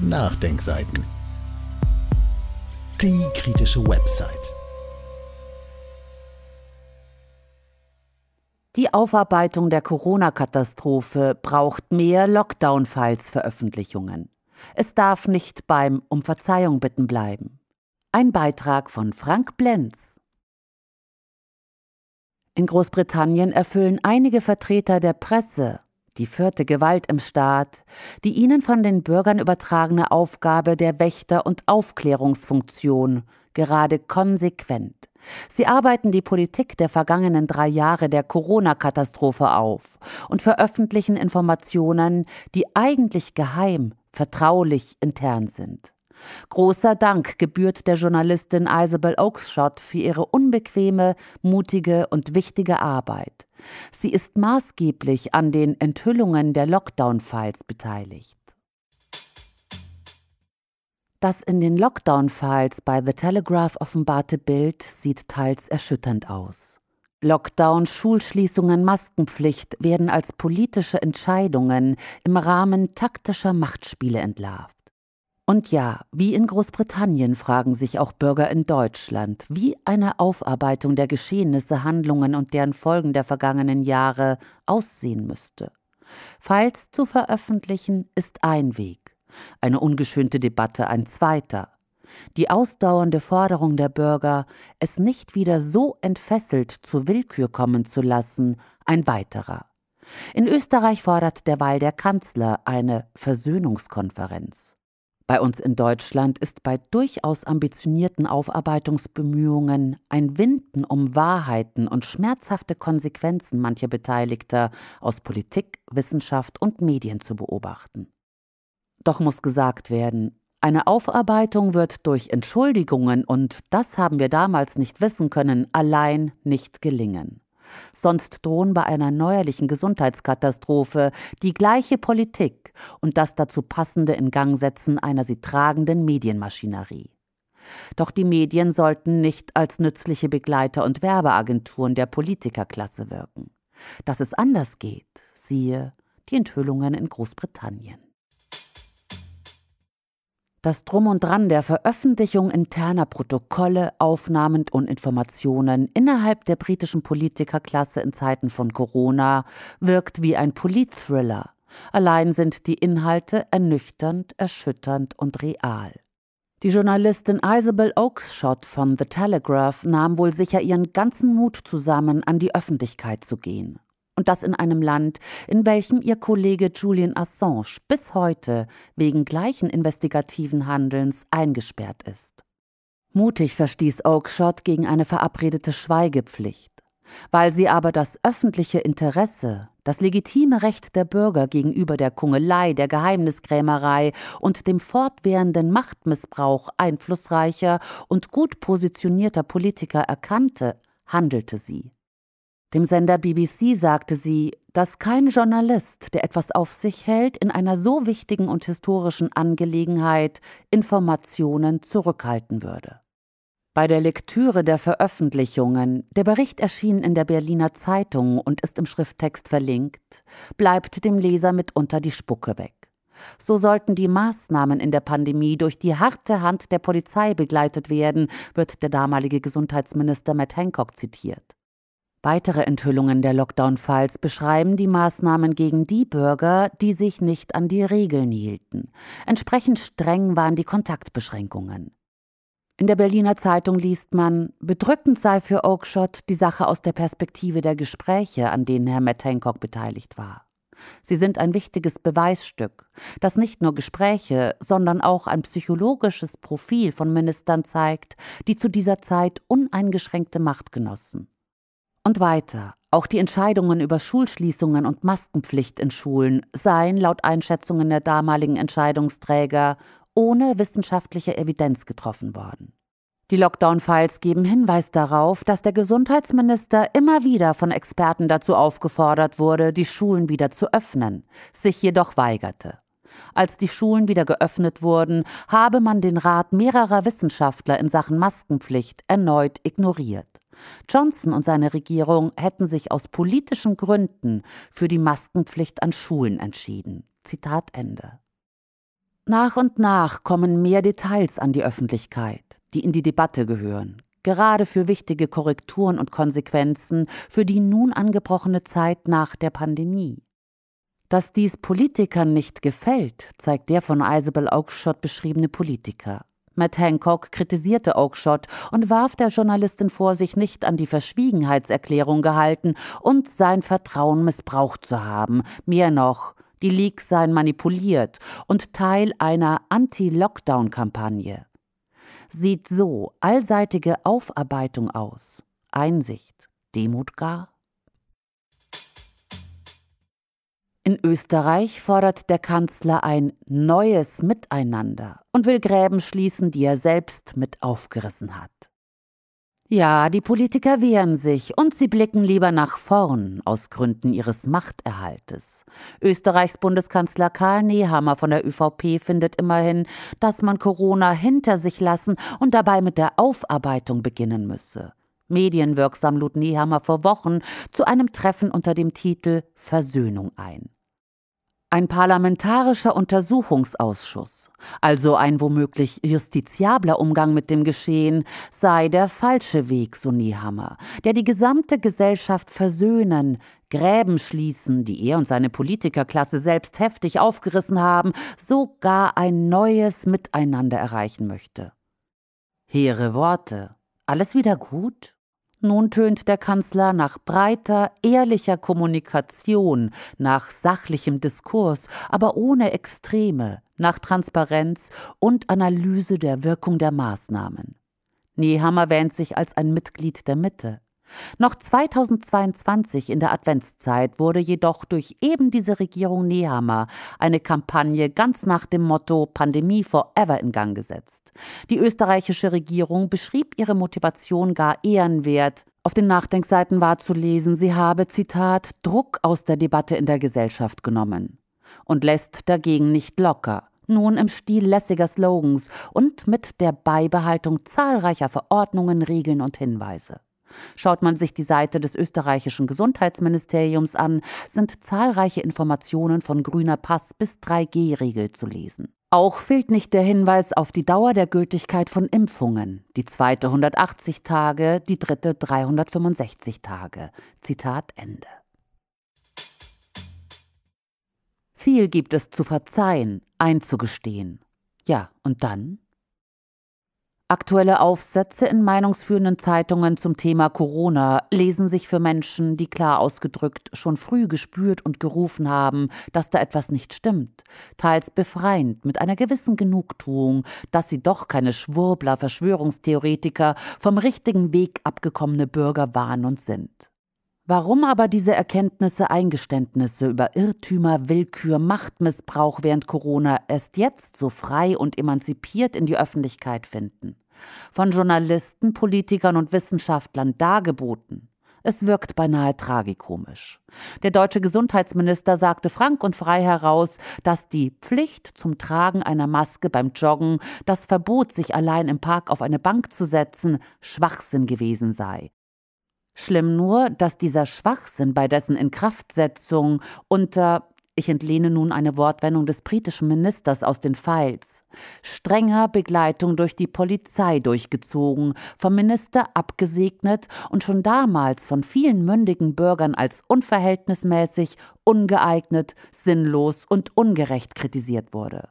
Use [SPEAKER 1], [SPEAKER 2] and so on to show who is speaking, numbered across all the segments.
[SPEAKER 1] Nachdenkseiten. Die kritische Website. Die Aufarbeitung der Corona-Katastrophe braucht mehr Lockdown-Files-Veröffentlichungen. Es darf nicht beim Um Verzeihung bitten bleiben. Ein Beitrag von Frank Blenz. In Großbritannien erfüllen einige Vertreter der Presse die vierte Gewalt im Staat, die ihnen von den Bürgern übertragene Aufgabe der Wächter- und Aufklärungsfunktion, gerade konsequent. Sie arbeiten die Politik der vergangenen drei Jahre der Corona-Katastrophe auf und veröffentlichen Informationen, die eigentlich geheim, vertraulich, intern sind. Großer Dank gebührt der Journalistin Isabel Oakeshott für ihre unbequeme, mutige und wichtige Arbeit. Sie ist maßgeblich an den Enthüllungen der Lockdown-Files beteiligt. Das in den Lockdown-Files bei The Telegraph offenbarte Bild sieht teils erschütternd aus. Lockdown, Schulschließungen, Maskenpflicht werden als politische Entscheidungen im Rahmen taktischer Machtspiele entlarvt. Und ja, wie in Großbritannien fragen sich auch Bürger in Deutschland, wie eine Aufarbeitung der Geschehnisse, Handlungen und deren Folgen der vergangenen Jahre aussehen müsste. Files zu veröffentlichen ist ein Weg, eine ungeschönte Debatte ein zweiter. Die ausdauernde Forderung der Bürger, es nicht wieder so entfesselt zur Willkür kommen zu lassen, ein weiterer. In Österreich fordert derweil der Kanzler eine Versöhnungskonferenz. Bei uns in Deutschland ist bei durchaus ambitionierten Aufarbeitungsbemühungen ein Winden um Wahrheiten und schmerzhafte Konsequenzen mancher Beteiligter aus Politik, Wissenschaft und Medien zu beobachten. Doch muss gesagt werden, eine Aufarbeitung wird durch Entschuldigungen und das haben wir damals nicht wissen können, allein nicht gelingen. Sonst drohen bei einer neuerlichen Gesundheitskatastrophe die gleiche Politik und das dazu passende Ingangsetzen einer sie tragenden Medienmaschinerie. Doch die Medien sollten nicht als nützliche Begleiter und Werbeagenturen der Politikerklasse wirken. Dass es anders geht, siehe die Enthüllungen in Großbritannien das Drum und Dran der Veröffentlichung interner Protokolle, Aufnahmen und Informationen innerhalb der britischen Politikerklasse in Zeiten von Corona wirkt wie ein Politthriller. Allein sind die Inhalte ernüchternd, erschütternd und real. Die Journalistin Isabel Oakeshott von The Telegraph nahm wohl sicher ihren ganzen Mut zusammen, an die Öffentlichkeit zu gehen und das in einem Land, in welchem ihr Kollege Julian Assange bis heute wegen gleichen investigativen Handelns eingesperrt ist. Mutig verstieß Oakeshott gegen eine verabredete Schweigepflicht. Weil sie aber das öffentliche Interesse, das legitime Recht der Bürger gegenüber der Kungelei, der Geheimniskrämerei und dem fortwährenden Machtmissbrauch einflussreicher und gut positionierter Politiker erkannte, handelte sie. Dem Sender BBC sagte sie, dass kein Journalist, der etwas auf sich hält, in einer so wichtigen und historischen Angelegenheit Informationen zurückhalten würde. Bei der Lektüre der Veröffentlichungen, der Bericht erschien in der Berliner Zeitung und ist im Schrifttext verlinkt, bleibt dem Leser mitunter die Spucke weg. So sollten die Maßnahmen in der Pandemie durch die harte Hand der Polizei begleitet werden, wird der damalige Gesundheitsminister Matt Hancock zitiert. Weitere Enthüllungen der Lockdown-Files beschreiben die Maßnahmen gegen die Bürger, die sich nicht an die Regeln hielten. Entsprechend streng waren die Kontaktbeschränkungen. In der Berliner Zeitung liest man, bedrückend sei für Oakshott die Sache aus der Perspektive der Gespräche, an denen Herr Matt Hancock beteiligt war. Sie sind ein wichtiges Beweisstück, das nicht nur Gespräche, sondern auch ein psychologisches Profil von Ministern zeigt, die zu dieser Zeit uneingeschränkte Macht genossen. Und weiter, auch die Entscheidungen über Schulschließungen und Maskenpflicht in Schulen seien laut Einschätzungen der damaligen Entscheidungsträger ohne wissenschaftliche Evidenz getroffen worden. Die Lockdown-Files geben Hinweis darauf, dass der Gesundheitsminister immer wieder von Experten dazu aufgefordert wurde, die Schulen wieder zu öffnen, sich jedoch weigerte. Als die Schulen wieder geöffnet wurden, habe man den Rat mehrerer Wissenschaftler in Sachen Maskenpflicht erneut ignoriert. Johnson und seine Regierung hätten sich aus politischen Gründen für die Maskenpflicht an Schulen entschieden. Zitat Ende. Nach und nach kommen mehr Details an die Öffentlichkeit, die in die Debatte gehören, gerade für wichtige Korrekturen und Konsequenzen für die nun angebrochene Zeit nach der Pandemie. Dass dies Politikern nicht gefällt, zeigt der von Isabel Augschott beschriebene Politiker. Matt Hancock kritisierte Oakeshott und warf der Journalistin vor, sich nicht an die Verschwiegenheitserklärung gehalten und sein Vertrauen missbraucht zu haben. Mehr noch, die Leaks seien manipuliert und Teil einer Anti-Lockdown-Kampagne. Sieht so allseitige Aufarbeitung aus. Einsicht, Demut gar? In Österreich fordert der Kanzler ein neues Miteinander und will Gräben schließen, die er selbst mit aufgerissen hat. Ja, die Politiker wehren sich und sie blicken lieber nach vorn aus Gründen ihres Machterhaltes. Österreichs Bundeskanzler Karl Nehammer von der ÖVP findet immerhin, dass man Corona hinter sich lassen und dabei mit der Aufarbeitung beginnen müsse. Medienwirksam lud Nehammer vor Wochen zu einem Treffen unter dem Titel Versöhnung ein. Ein parlamentarischer Untersuchungsausschuss, also ein womöglich justiziabler Umgang mit dem Geschehen, sei der falsche Weg, so Niehammer, der die gesamte Gesellschaft versöhnen, Gräben schließen, die er und seine Politikerklasse selbst heftig aufgerissen haben, sogar ein neues Miteinander erreichen möchte. Hehre Worte. Alles wieder gut? Nun tönt der Kanzler nach breiter, ehrlicher Kommunikation, nach sachlichem Diskurs, aber ohne Extreme, nach Transparenz und Analyse der Wirkung der Maßnahmen. Nehammer wähnt sich als ein Mitglied der Mitte, noch 2022 in der Adventszeit wurde jedoch durch eben diese Regierung Nehammer eine Kampagne ganz nach dem Motto Pandemie forever in Gang gesetzt. Die österreichische Regierung beschrieb ihre Motivation gar ehrenwert auf den Nachdenkseiten war zu lesen, sie habe, Zitat, Druck aus der Debatte in der Gesellschaft genommen und lässt dagegen nicht locker. Nun im Stil lässiger Slogans und mit der Beibehaltung zahlreicher Verordnungen, Regeln und Hinweise. Schaut man sich die Seite des österreichischen Gesundheitsministeriums an, sind zahlreiche Informationen von grüner Pass bis 3G-Regel zu lesen. Auch fehlt nicht der Hinweis auf die Dauer der Gültigkeit von Impfungen. Die zweite 180 Tage, die dritte 365 Tage. Zitat Ende. Viel gibt es zu verzeihen, einzugestehen. Ja, und dann? Aktuelle Aufsätze in meinungsführenden Zeitungen zum Thema Corona lesen sich für Menschen, die klar ausgedrückt schon früh gespürt und gerufen haben, dass da etwas nicht stimmt. Teils befreiend, mit einer gewissen Genugtuung, dass sie doch keine Schwurbler, Verschwörungstheoretiker, vom richtigen Weg abgekommene Bürger waren und sind. Warum aber diese Erkenntnisse, Eingeständnisse über Irrtümer, Willkür, Machtmissbrauch während Corona erst jetzt so frei und emanzipiert in die Öffentlichkeit finden? Von Journalisten, Politikern und Wissenschaftlern dargeboten. Es wirkt beinahe tragikomisch. Der deutsche Gesundheitsminister sagte frank und frei heraus, dass die Pflicht zum Tragen einer Maske beim Joggen, das Verbot, sich allein im Park auf eine Bank zu setzen, Schwachsinn gewesen sei. Schlimm nur, dass dieser Schwachsinn bei dessen Inkraftsetzung unter ich entlehne nun eine Wortwendung des britischen Ministers aus den Files. Strenger Begleitung durch die Polizei durchgezogen, vom Minister abgesegnet und schon damals von vielen mündigen Bürgern als unverhältnismäßig, ungeeignet, sinnlos und ungerecht kritisiert wurde.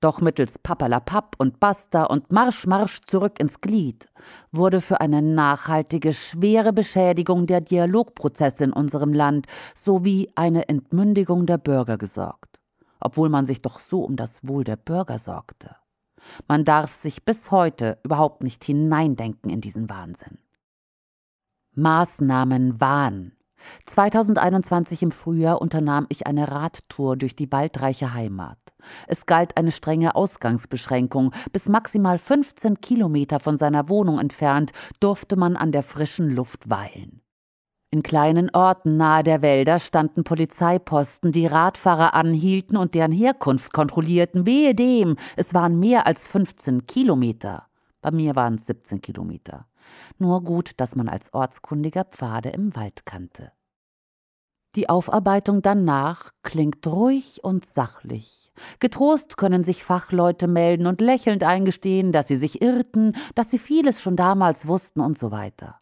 [SPEAKER 1] Doch mittels Pappalapapp und Basta und Marsch, Marsch zurück ins Glied wurde für eine nachhaltige, schwere Beschädigung der Dialogprozesse in unserem Land sowie eine Entmündigung der Bürger gesorgt, obwohl man sich doch so um das Wohl der Bürger sorgte. Man darf sich bis heute überhaupt nicht hineindenken in diesen Wahnsinn. Maßnahmen Wahn 2021 im Frühjahr unternahm ich eine Radtour durch die waldreiche Heimat. Es galt eine strenge Ausgangsbeschränkung. Bis maximal 15 Kilometer von seiner Wohnung entfernt durfte man an der frischen Luft weilen. In kleinen Orten nahe der Wälder standen Polizeiposten, die Radfahrer anhielten und deren Herkunft kontrollierten. Wehe dem, es waren mehr als 15 Kilometer. Bei mir waren es 17 Kilometer. Nur gut, dass man als Ortskundiger Pfade im Wald kannte. Die Aufarbeitung danach klingt ruhig und sachlich. Getrost können sich Fachleute melden und lächelnd eingestehen, dass sie sich irrten, dass sie vieles schon damals wussten und so weiter.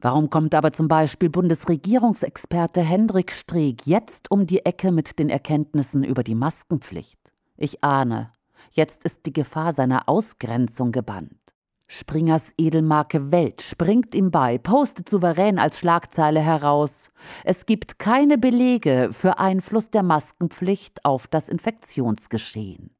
[SPEAKER 1] Warum kommt aber zum Beispiel Bundesregierungsexperte Hendrik Streeck jetzt um die Ecke mit den Erkenntnissen über die Maskenpflicht? Ich ahne, jetzt ist die Gefahr seiner Ausgrenzung gebannt. Springers Edelmarke Welt springt ihm bei, postet souverän als Schlagzeile heraus. Es gibt keine Belege für Einfluss der Maskenpflicht auf das Infektionsgeschehen.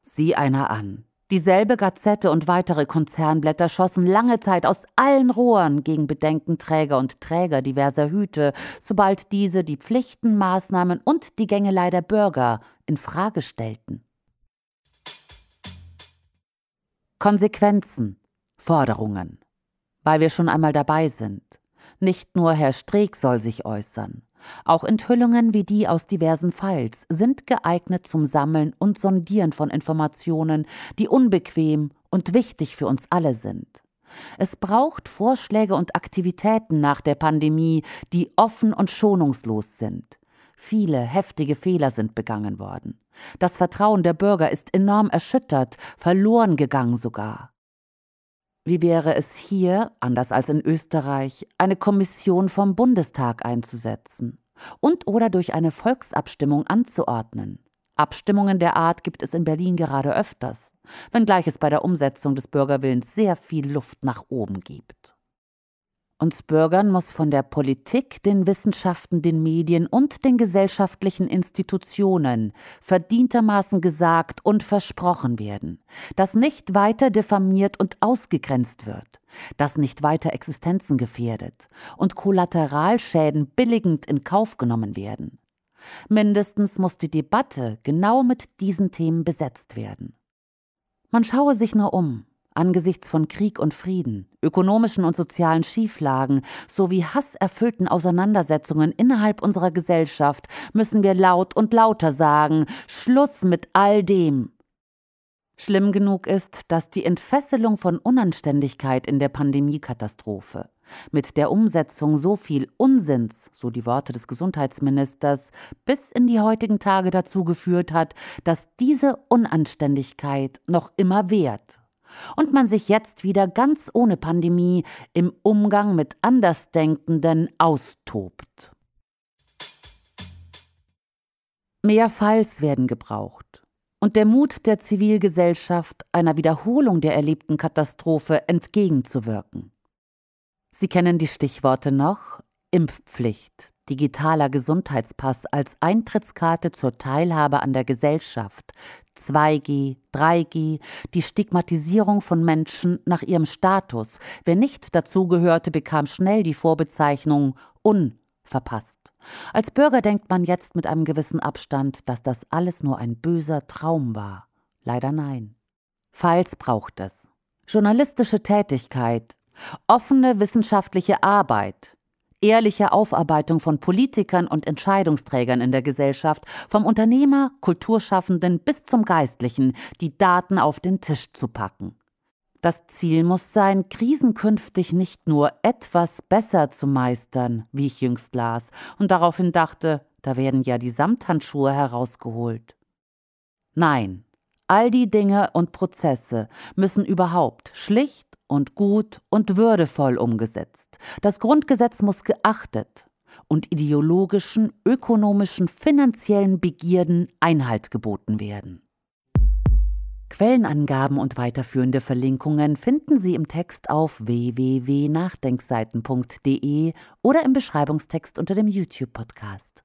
[SPEAKER 1] Sieh einer an. Dieselbe Gazette und weitere Konzernblätter schossen lange Zeit aus allen Rohren gegen Bedenkenträger und Träger diverser Hüte, sobald diese die Pflichten, Maßnahmen und die Gängelei der Bürger in Frage stellten. Konsequenzen Forderungen. Weil wir schon einmal dabei sind. Nicht nur Herr Streeck soll sich äußern. Auch Enthüllungen wie die aus diversen Files sind geeignet zum Sammeln und Sondieren von Informationen, die unbequem und wichtig für uns alle sind. Es braucht Vorschläge und Aktivitäten nach der Pandemie, die offen und schonungslos sind. Viele heftige Fehler sind begangen worden. Das Vertrauen der Bürger ist enorm erschüttert, verloren gegangen sogar. Wie wäre es hier, anders als in Österreich, eine Kommission vom Bundestag einzusetzen und oder durch eine Volksabstimmung anzuordnen? Abstimmungen der Art gibt es in Berlin gerade öfters, wenngleich es bei der Umsetzung des Bürgerwillens sehr viel Luft nach oben gibt. Uns Bürgern muss von der Politik, den Wissenschaften, den Medien und den gesellschaftlichen Institutionen verdientermaßen gesagt und versprochen werden, dass nicht weiter diffamiert und ausgegrenzt wird, dass nicht weiter Existenzen gefährdet und Kollateralschäden billigend in Kauf genommen werden. Mindestens muss die Debatte genau mit diesen Themen besetzt werden. Man schaue sich nur um angesichts von Krieg und Frieden, ökonomischen und sozialen Schieflagen sowie hasserfüllten Auseinandersetzungen innerhalb unserer Gesellschaft müssen wir laut und lauter sagen, Schluss mit all dem. Schlimm genug ist, dass die Entfesselung von Unanständigkeit in der Pandemiekatastrophe mit der Umsetzung so viel Unsinns, so die Worte des Gesundheitsministers, bis in die heutigen Tage dazu geführt hat, dass diese Unanständigkeit noch immer wehrt und man sich jetzt wieder ganz ohne Pandemie im Umgang mit Andersdenkenden austobt. Mehr Falls werden gebraucht. Und der Mut der Zivilgesellschaft, einer Wiederholung der erlebten Katastrophe entgegenzuwirken. Sie kennen die Stichworte noch Impfpflicht, digitaler Gesundheitspass als Eintrittskarte zur Teilhabe an der Gesellschaft, 2G, 3G, die Stigmatisierung von Menschen nach ihrem Status. Wer nicht dazugehörte, bekam schnell die Vorbezeichnung unverpasst. Als Bürger denkt man jetzt mit einem gewissen Abstand, dass das alles nur ein böser Traum war. Leider nein. Falls braucht es. Journalistische Tätigkeit, offene wissenschaftliche Arbeit, ehrliche Aufarbeitung von Politikern und Entscheidungsträgern in der Gesellschaft, vom Unternehmer, Kulturschaffenden bis zum Geistlichen, die Daten auf den Tisch zu packen. Das Ziel muss sein, Krisen künftig nicht nur etwas besser zu meistern, wie ich jüngst las und daraufhin dachte, da werden ja die Samthandschuhe herausgeholt. Nein, all die Dinge und Prozesse müssen überhaupt schlicht und gut und würdevoll umgesetzt. Das Grundgesetz muss geachtet und ideologischen, ökonomischen, finanziellen Begierden Einhalt geboten werden. Quellenangaben und weiterführende Verlinkungen finden Sie im Text auf www.nachdenkseiten.de oder im Beschreibungstext unter dem YouTube-Podcast.